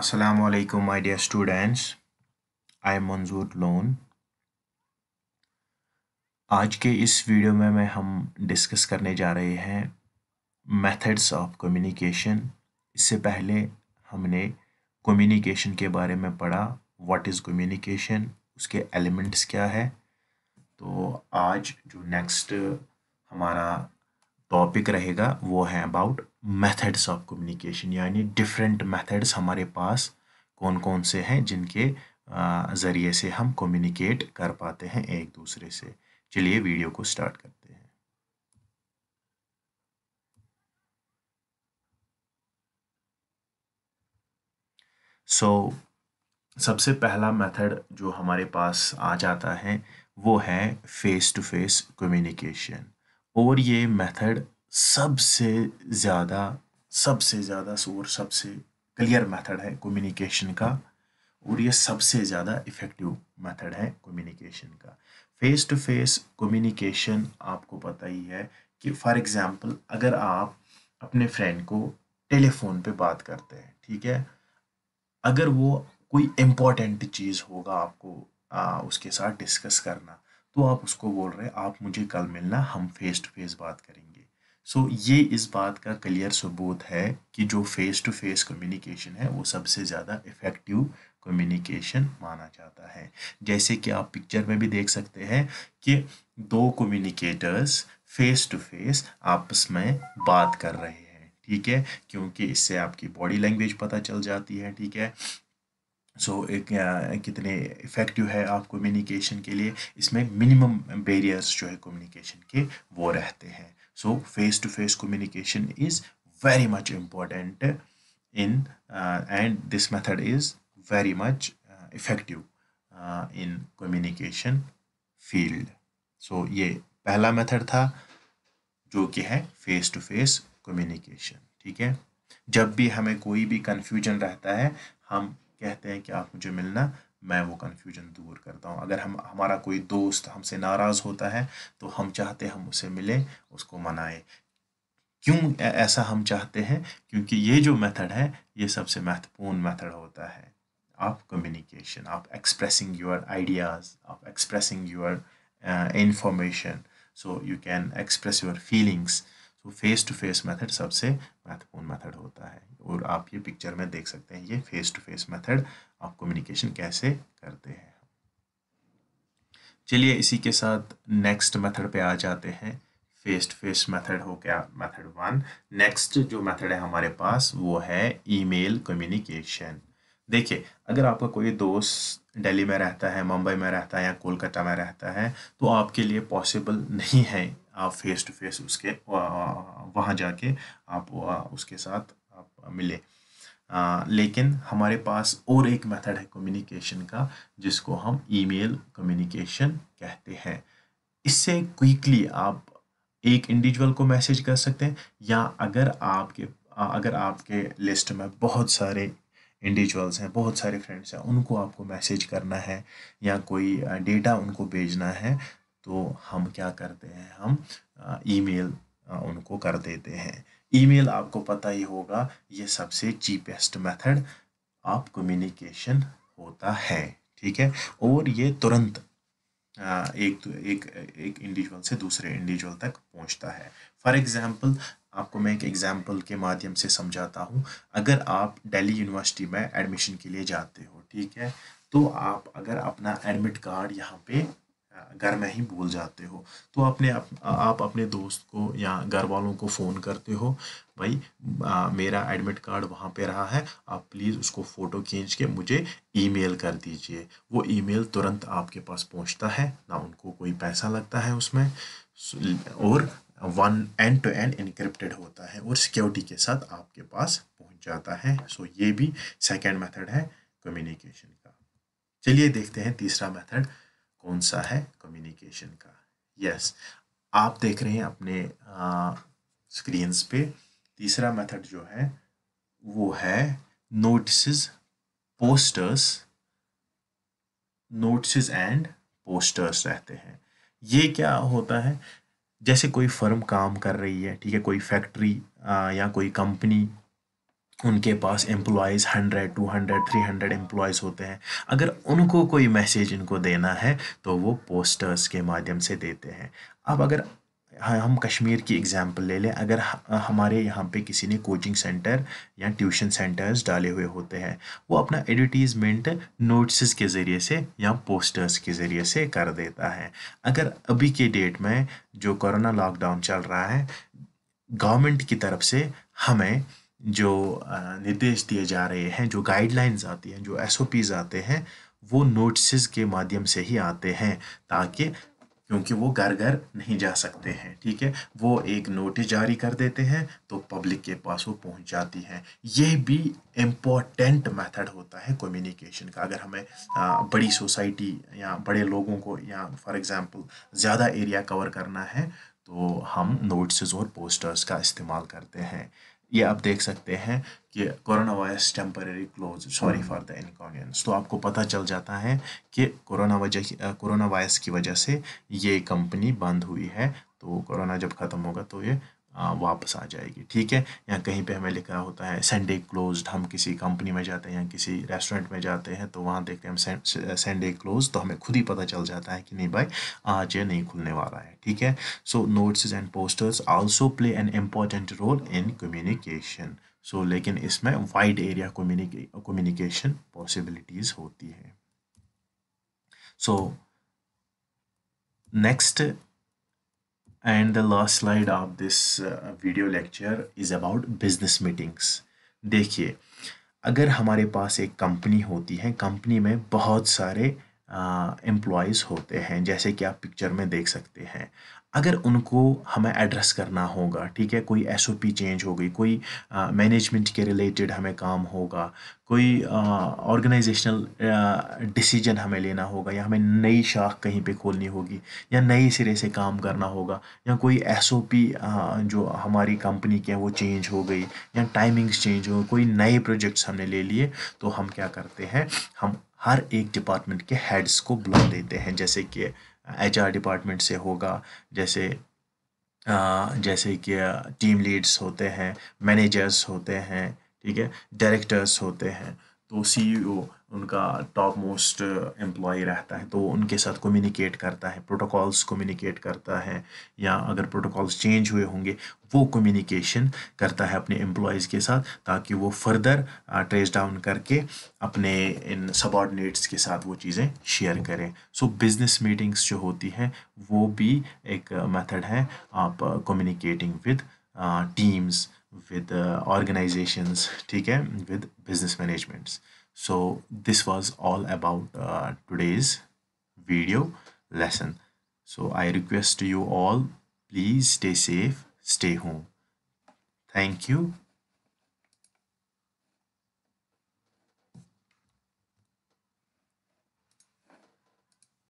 Assalamu alaikum my dear students I am Manzoor Lone आज के इस वीडियो में मैं हम डिस्कस करने जा रहे हैं मेथड्स ऑफ कम्युनिकेशन इससे पहले हमने कम्युनिकेशन के बारे में पढ़ा व्हाट इज़ कम्युनिकेशन उसके एलिमेंट्स क्या है तो आज जो नेक्स्ट हमारा टॉपिक रहेगा वो है अबाउट मेथड्स ऑफ कम्युनिकेशन यानी डिफरेंट मेथड्स हमारे पास कौन कौन से हैं जिनके ज़रिए से हम कम्युनिकेट कर पाते हैं एक दूसरे से चलिए वीडियो को स्टार्ट करते हैं सो so, सबसे पहला मेथड जो हमारे पास आ जाता है वो है फेस टू फेस कम्युनिकेशन और ये मेथड सबसे ज़्यादा सबसे ज़्यादा सोर सबसे क्लियर मेथड है कम्युनिकेशन का और ये सबसे ज़्यादा इफ़ेक्टिव मेथड है कम्युनिकेशन का फेस टू फेस कम्युनिकेशन आपको पता ही है कि फॉर एग्ज़ाम्पल अगर आप अपने फ्रेंड को टेलीफोन पे बात करते हैं ठीक है अगर वो कोई इम्पोर्टेंट चीज़ होगा आपको आ, उसके साथ डिस्कस करना तो आप उसको बोल रहे हैं आप मुझे कल मिलना हम फेस टू फेस बात करेंगे सो so, ये इस बात का क्लियर सबूत है कि जो फेस टू फेस कम्युनिकेशन है वो सबसे ज़्यादा इफ़ेक्टिव कम्युनिकेशन माना जाता है जैसे कि आप पिक्चर में भी देख सकते हैं कि दो कम्युनिकेटर्स फेस टू फेस आपस में बात कर रहे हैं ठीक है क्योंकि इससे आपकी बॉडी लैंग्वेज पता चल जाती है ठीक है सो so, एक कितने इफ़ेक्टिव है आप कम्युनिकेशन के लिए इसमें मिनिमम बेरियर्स जो है कम्युनिकेशन के वो रहते हैं so face to face communication is very much important in and this method is very much effective in communication field so ये पहला मेथड था जो कि है फेस टू फेस कम्युनिकेशन ठीक है जब भी हमें कोई भी कन्फ्यूजन रहता है हम कहते हैं कि आप मुझे मिलना मैं वो कन्फ्यूजन दूर करता हूँ अगर हम हमारा कोई दोस्त हमसे नाराज़ होता है तो हम चाहते हम उसे मिलें उसको मनाएं क्यों ऐसा हम चाहते हैं क्योंकि ये जो मेथड है ये सबसे महत्वपूर्ण मेथड होता है आप कम्युनिकेशन आप एक्सप्रेसिंग योर आइडियाज़ आप expressing your information so you can express your feelings तो फेस टू फेस मेथड सबसे महत्वपूर्ण मेथड होता है और आप ये पिक्चर में देख सकते हैं ये फेस टू फेस मेथड आप कम्युनिकेशन कैसे करते हैं चलिए इसी के साथ नेक्स्ट मेथड पे आ जाते हैं फेस टू फेस मेथड हो गया मेथड वन नेक्स्ट जो मेथड है हमारे पास वो है ईमेल कम्युनिकेशन देखिए अगर आपका कोई दोस्त दिल्ली में रहता है मुंबई में रहता है या कोलकाता में रहता है तो आपके लिए पॉसिबल नहीं है फेस टू फेस उसके वहाँ जाके आप उसके साथ आप मिले लेकिन हमारे पास और एक मेथड है कम्युनिकेशन का जिसको हम ईमेल कम्युनिकेशन कहते हैं इससे क्विकली आप एक इंडिविजुअल को मैसेज कर सकते हैं या अगर आपके अगर आपके लिस्ट में बहुत सारे इंडिविजुअल्स हैं बहुत सारे फ्रेंड्स हैं उनको आपको मैसेज करना है या कोई डेटा उनको भेजना है तो हम क्या करते हैं हम ईमेल उनको कर देते हैं ईमेल आपको पता ही होगा ये सबसे चीपेस्ट मेथड आप कम्युनिकेशन होता है ठीक है और ये तुरंत एक तो एक एक इंडिविजुअल से दूसरे इंडिविजुअल तक पहुंचता है फॉर एग्जांपल आपको मैं एक एग्जांपल के माध्यम से समझाता हूं अगर आप दिल्ली यूनिवर्सिटी में एडमिशन के लिए जाते हो ठीक है तो आप अगर अपना एडमिट कार्ड यहाँ पे घर में ही भूल जाते हो तो अपने आप, आप अपने दोस्त को या घर वालों को फ़ोन करते हो भाई आ, मेरा एडमिट कार्ड वहाँ पे रहा है आप प्लीज़ उसको फ़ोटो खींच के मुझे ईमेल कर दीजिए वो ईमेल तुरंत आपके पास पहुँचता है ना उनको कोई पैसा लगता है उसमें और one end to end encrypted होता है और सिक्योरिटी के साथ आपके पास पहुँच जाता है सो ये भी सेकेंड मैथड है कम्युनिकेशन का चलिए देखते हैं तीसरा मैथड कौन सा है कम्युनिकेशन का यस आप देख रहे हैं अपने स्क्रीन्स पे तीसरा मेथड जो है वो है notice posters notice and posters रहते हैं ये क्या होता है जैसे कोई फर्म काम कर रही है ठीक है कोई फैक्ट्री या कोई कंपनी उनके पास employees hundred two hundred three hundred employees होते हैं अगर उनको कोई मैसेज इनको देना है तो वो पोस्टर्स के माध्यम से देते हैं अब अगर हाँ, हम कश्मीर की एग्ज़ाम्पल ले लें अगर हमारे यहाँ पे किसी ने कोचिंग सेंटर या ट्यूशन सेंटर्स डाले हुए होते हैं वो अपना एडवर्टीज़मेंट नोट्स के ज़रिए से या पोस्टर्स के ज़रिए से कर देता है अगर अभी के डेट में जो कोरोना लॉकडाउन चल रहा है गवर्नमेंट की तरफ से हमें जो निर्देश दिए जा रहे हैं जो गाइडलाइंस आती हैं जो एस आते हैं वो नोट्स के माध्यम से ही आते हैं ताकि क्योंकि वो घर घर नहीं जा सकते हैं ठीक है वो एक नोटिस जारी कर देते हैं तो पब्लिक के पास वो पहुंच जाती है ये भी इम्पॉर्टेंट मेथड होता है कम्युनिकेशन का अगर हमें आ, बड़ी सोसाइटी या बड़े लोगों को या फॉर एग्जांपल ज़्यादा एरिया कवर करना है तो हम नोट्स और पोस्टर्स का इस्तेमाल करते हैं ये आप देख सकते हैं कि corona virus temporary close sorry for the inconvenience तो आपको पता चल जाता है कि कोरोना वजह कोरोना वायरस की वजह से ये कंपनी बंद हुई है तो कोरोना जब ख़त्म होगा तो ये हाँ, वापस आ जाएगी ठीक है या कहीं पे हमें लिखा होता है संडे क्लोज्ड हम किसी कंपनी में जाते हैं या किसी रेस्टोरेंट में जाते हैं तो वहाँ देखते हैं हम संडे क्लोज तो हमें खुद ही पता चल जाता है कि नहीं भाई आज ये नहीं खुलने वाला है ठीक है so notes and posters also play an important role in communication so लेकिन इसमें वाइड एरिया कम्युनिकेशन पॉसिबिलिटीज़ होती है so next and the last slide of this video lecture is about business meetings देखिए अगर हमारे पास एक कंपनी होती है कंपनी में बहुत सारे एम्प्लॉयज़ uh, होते हैं जैसे कि आप पिक्चर में देख सकते हैं अगर उनको हमें एड्रेस करना होगा ठीक है कोई एस चेंज हो गई कोई मैनेजमेंट के रिलेटेड हमें काम होगा कोई ऑर्गेनाइजेशनल डिसीजन हमें लेना होगा या हमें नई शाख कहीं पे खोलनी होगी या नए सिरे से काम करना होगा या कोई एस जो हमारी कंपनी के हैं वो चेंज हो गई या टाइमिंग्स चेंज हो कोई नए प्रोजेक्ट्स हमने ले लिए तो हम क्या करते हैं हम हर एक डिपार्टमेंट के हेड्स को बुला देते हैं जैसे कि आर डिपार्टमेंट से होगा जैसे जैसे कि टीम लीड्स होते हैं मैनेजर्स होते हैं ठीक है डायरेक्टर्स होते हैं तो सी उनका टॉप मोस्ट एम्प्लॉय रहता है तो उनके साथ कम्युनिकेट करता है प्रोटोकॉल्स कम्युनिकेट करता है या अगर प्रोटोकॉल्स चेंज हुए होंगे वो कम्युनिकेशन करता है अपने एम्प्लॉयज़ के साथ ताकि वो फर्दर ट्रेस डाउन करके अपने इन सबॉर्डिनेट्स के साथ वो चीज़ें शेयर करें सो बिज़नेस मीटिंग्स जो होती हैं वो भी एक मेथड uh, है आप communicating with teams with organisations ठीक है with business managements so this was all about uh, today's video lesson so i request to you all please stay safe stay home thank you